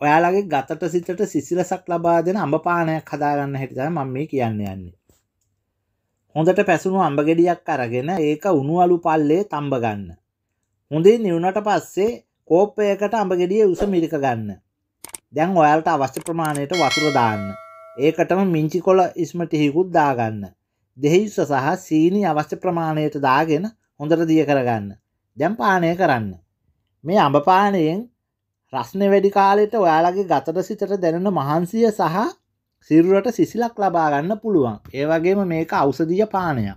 ඔයාලගේ ගතට සිතට සිසිලසක් ලබා දෙෙන අඹපානයක් හදාගන්න හැටිත මම මේ කියන්න යන්නේ. හොඳට පැසුණු අඹගෙඩියක් අරගෙන ඒක උුණු අලු පල්ලේ තම්බ ගන්න. හොඳේ නිවුණට පස්සේ කෝප්පයකට අඹගෙඩිය උස මිරික ගන්න. දැන් ඔයාලට අවශ්‍ය ප්‍රමාණයට වතුර දාන්න. ඒකටම මිංචි කොල ඉස්මටිහිකුත් දාගන්න. දෙහිස්ස සහ සීනි අවශ්‍ය ප්‍රමාණයට දාගෙන හොඳට දිය කරගන්න. දැම් පානය කරන්න. මේ අඹපානයෙන් ප්‍රශ්න වැඩි කාලෙට ඔයාලගේ ගතට සිතට දැනෙන මහන්සිය සහ සිරුරට සිසිලක් ලබාගන්න පුළුවන් ඒවගේම මේක අවසදිය පානයක්